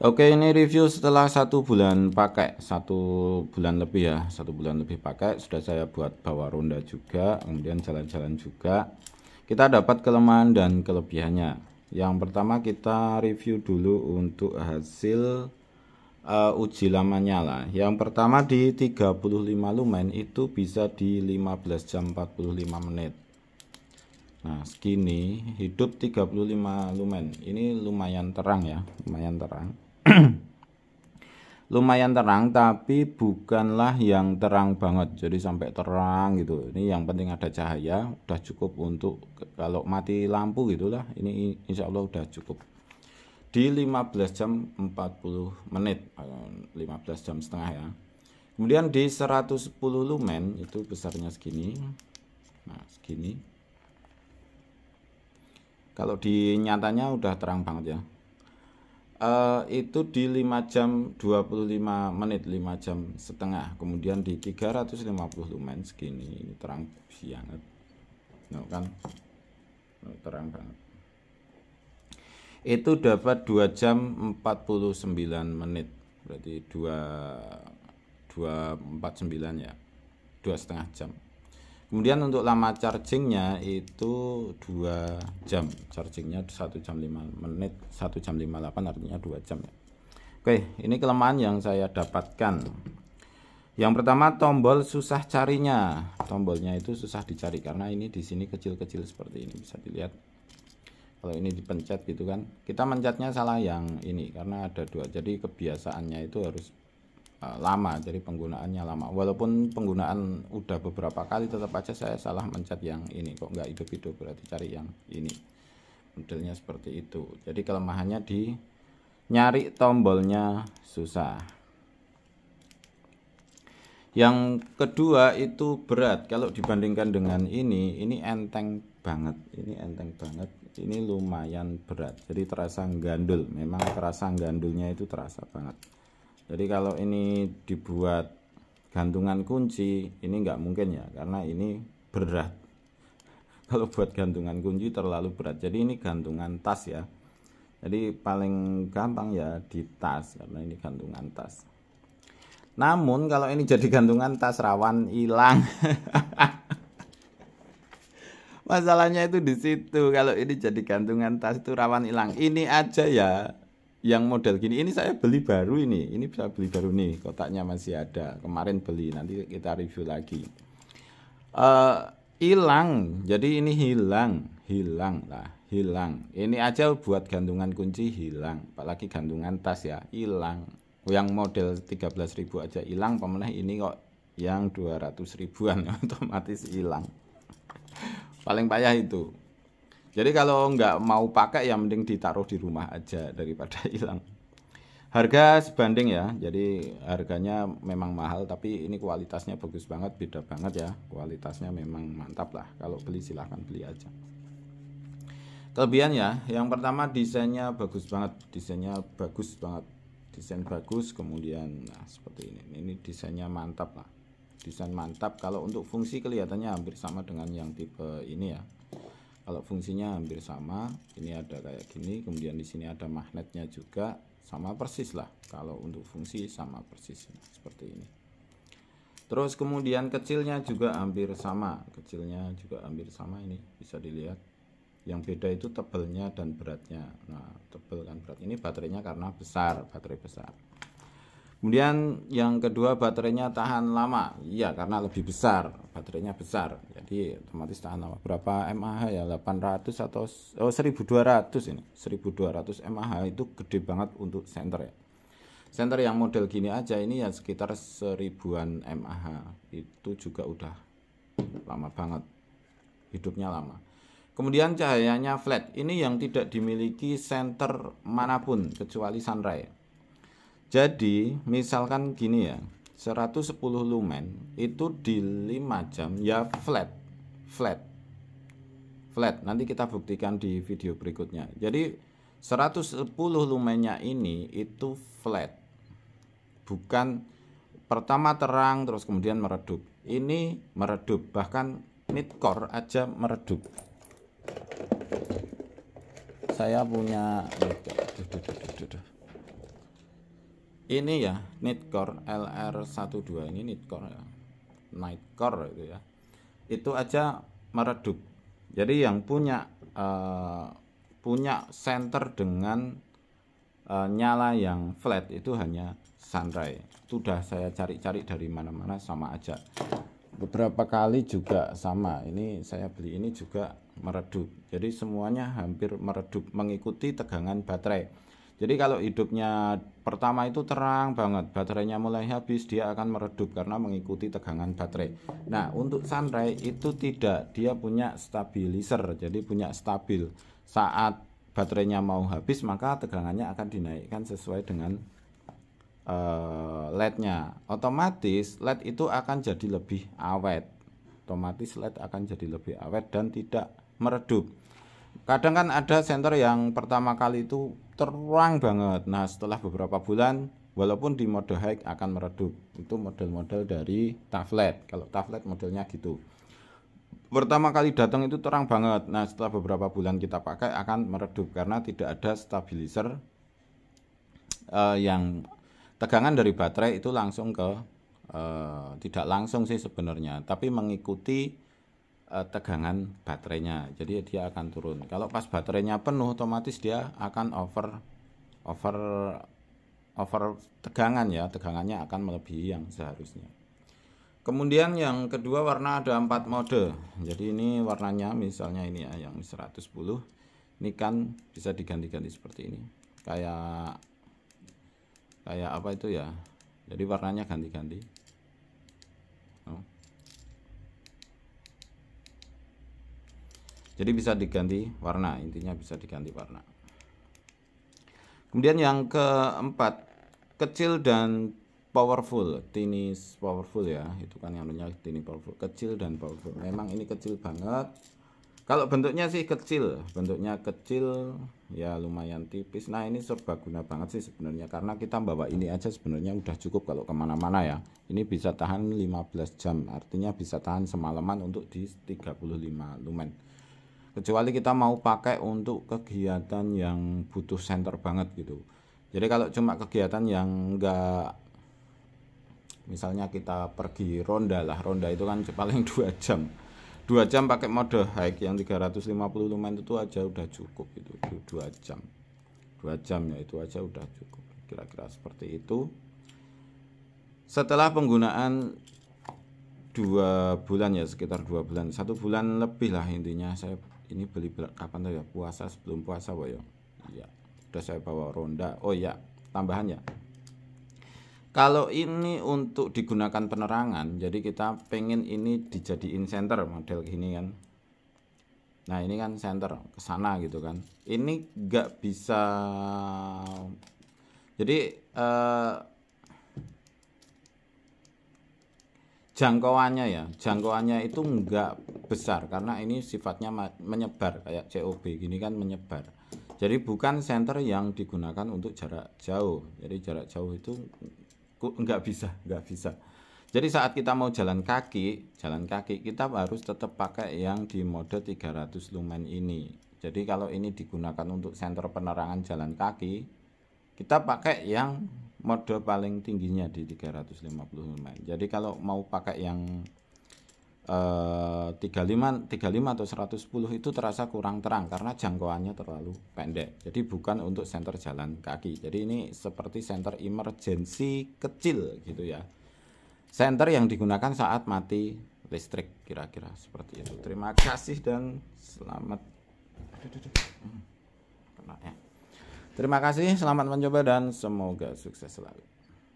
Oke ini review setelah satu bulan pakai satu bulan lebih ya satu bulan lebih pakai sudah saya buat bawa ronda juga kemudian jalan-jalan juga kita dapat kelemahan dan kelebihannya yang pertama kita review dulu untuk hasil uh, uji lama nyala yang pertama di 35 lumen itu bisa di 15 jam 45 menit Nah, segini hidup 35 lumen. Ini lumayan terang ya, lumayan terang. lumayan terang tapi bukanlah yang terang banget jadi sampai terang gitu ini yang penting ada cahaya udah cukup untuk kalau mati lampu gitulah ini insya Allah udah cukup di 15 jam 40 menit 15 eh, jam setengah ya kemudian di 110 lumen itu besarnya segini nah segini kalau di nyatanya udah terang banget ya uh, itu di 5 jam 25 menit 5 jam setengah kemudian di 350 lumen segini ini terang siang no, kan no, terang banget itu dapat 2 jam 49 menit berarti 2 249 ya dua setengah jam kemudian untuk lama chargingnya itu 2 jam chargingnya 1 jam 5 menit 1 jam 58 artinya 2 jam ya Oke ini kelemahan yang saya dapatkan yang pertama tombol susah carinya tombolnya itu susah dicari karena ini di sini kecil-kecil seperti ini bisa dilihat kalau ini dipencet gitu kan kita mencetnya salah yang ini karena ada dua jadi kebiasaannya itu harus Eh, lama jadi penggunaannya lama walaupun penggunaan udah beberapa kali tetap aja saya salah mencet yang ini kok nggak hidup-hidup berarti cari yang ini modelnya seperti itu jadi kelemahannya di nyari tombolnya susah yang kedua itu berat kalau dibandingkan dengan ini ini enteng banget ini enteng banget ini lumayan berat jadi terasa gandul memang terasa gandulnya itu terasa banget jadi kalau ini dibuat gantungan kunci ini nggak mungkin ya karena ini berat kalau buat gantungan kunci terlalu berat jadi ini gantungan tas ya jadi paling gampang ya di tas karena ini gantungan tas namun kalau ini jadi gantungan tas rawan hilang masalahnya itu di situ kalau ini jadi gantungan tas itu rawan hilang ini aja ya yang model gini ini saya beli baru ini ini bisa beli baru nih kotaknya masih ada kemarin beli nanti kita review lagi eh, hilang jadi ini hilang hilang lah hilang ini aja buat gantungan kunci hilang apalagi gantungan tas ya hilang yang model 13.000 aja hilang pemenang ini kok yang 200 ribuan otomatis hilang paling payah itu jadi kalau nggak mau pakai ya mending ditaruh di rumah aja daripada hilang. Harga sebanding ya. Jadi harganya memang mahal tapi ini kualitasnya bagus banget, beda banget ya. Kualitasnya memang mantap lah. Kalau beli silahkan beli aja. Kelebihan ya. yang pertama desainnya bagus banget, desainnya bagus banget, desain bagus. Kemudian nah seperti ini, ini desainnya mantap lah, desain mantap. Kalau untuk fungsi kelihatannya hampir sama dengan yang tipe ini ya kalau fungsinya hampir sama ini ada kayak gini kemudian di sini ada magnetnya juga sama persis lah kalau untuk fungsi sama persis seperti ini terus kemudian kecilnya juga hampir sama kecilnya juga hampir sama ini bisa dilihat yang beda itu tebelnya dan beratnya nah tebel kan berat ini baterainya karena besar baterai besar Kemudian yang kedua baterainya tahan lama. Iya, karena lebih besar, baterainya besar. Jadi otomatis tahan lama. Berapa mAh ya? 800 atau oh 1200 ini. 1200 mAh itu gede banget untuk senter ya. Senter yang model gini aja ini ya sekitar seribuan mAh. Itu juga udah lama banget. Hidupnya lama. Kemudian cahayanya flat. Ini yang tidak dimiliki senter manapun kecuali sunrise. Jadi, misalkan gini ya, 110 lumen itu di 5 jam ya flat. Flat. Flat. Nanti kita buktikan di video berikutnya. Jadi 110 lumennya ini itu flat. Bukan pertama terang terus kemudian meredup. Ini meredup bahkan core aja meredup. Saya punya duh, duh, duh, duh, duh ini ya Nitcore LR12 ini Nitcore ya. Nightcore itu ya itu aja meredup jadi yang punya uh, punya center dengan uh, nyala yang flat itu hanya Sunray sudah saya cari-cari dari mana-mana sama aja beberapa kali juga sama ini saya beli ini juga meredup jadi semuanya hampir meredup mengikuti tegangan baterai jadi kalau hidupnya pertama itu terang banget, baterainya mulai habis, dia akan meredup karena mengikuti tegangan baterai. Nah, untuk sunray itu tidak, dia punya stabilizer, jadi punya stabil. Saat baterainya mau habis, maka tegangannya akan dinaikkan sesuai dengan uh, LED-nya. Otomatis LED itu akan jadi lebih awet. Otomatis LED akan jadi lebih awet dan tidak meredup. Kadang kan ada senter yang pertama kali itu terang banget. Nah, setelah beberapa bulan walaupun di mode high akan meredup. Itu model-model dari tablet. Kalau tablet modelnya gitu. Pertama kali datang itu terang banget. Nah, setelah beberapa bulan kita pakai akan meredup karena tidak ada stabilizer uh, yang tegangan dari baterai itu langsung ke uh, tidak langsung sih sebenarnya, tapi mengikuti Eh, tegangan baterainya jadi dia akan turun kalau pas baterainya penuh otomatis dia akan over over over tegangan ya tegangannya akan melebihi yang seharusnya kemudian yang kedua warna ada empat mode jadi ini warnanya misalnya ini ya yang 110 ini kan bisa diganti-ganti seperti ini kayak kayak apa itu ya jadi warnanya ganti-ganti jadi bisa diganti warna intinya bisa diganti warna kemudian yang keempat kecil dan powerful tini powerful ya itu kan yang namanya tini powerful kecil dan powerful memang ini kecil banget kalau bentuknya sih kecil bentuknya kecil ya lumayan tipis nah ini serbaguna banget sih sebenarnya karena kita bawa ini aja sebenarnya udah cukup kalau kemana-mana ya ini bisa tahan 15 jam artinya bisa tahan semalaman untuk di 35 lumen kecuali kita mau pakai untuk kegiatan yang butuh center banget gitu jadi kalau cuma kegiatan yang enggak misalnya kita pergi ronda lah ronda itu kan paling dua jam dua jam pakai mode hike yang 350 lumayan itu aja udah cukup gitu, itu dua jam dua jam ya itu aja udah cukup kira-kira seperti itu setelah penggunaan dua bulan ya sekitar dua bulan satu bulan lebih lah intinya saya ini beli kapan tuh ya puasa sebelum puasa boyo. Ya, iya. udah saya bawa ronda oh iya. ya, tambahannya kalau ini untuk digunakan penerangan jadi kita pengen ini dijadiin center model gini kan nah ini kan center ke sana gitu kan ini nggak bisa jadi eh, jangkauannya ya jangkauannya itu enggak besar karena ini sifatnya menyebar kayak COB gini kan menyebar jadi bukan center yang digunakan untuk jarak jauh jadi jarak jauh itu enggak bisa enggak bisa jadi saat kita mau jalan kaki jalan kaki kita harus tetap pakai yang di mode 300 lumen ini jadi kalau ini digunakan untuk senter penerangan jalan kaki kita pakai yang mode paling tingginya di 350 mm jadi kalau mau pakai yang uh, 35 35 atau 110 itu terasa kurang terang karena jangkauannya terlalu pendek jadi bukan untuk senter jalan kaki jadi ini seperti senter emergency kecil gitu ya senter yang digunakan saat mati listrik kira-kira seperti itu terima kasih dan selamat aduh, aduh, aduh. Hmm, kena ya Terima kasih, selamat mencoba dan semoga sukses selalu.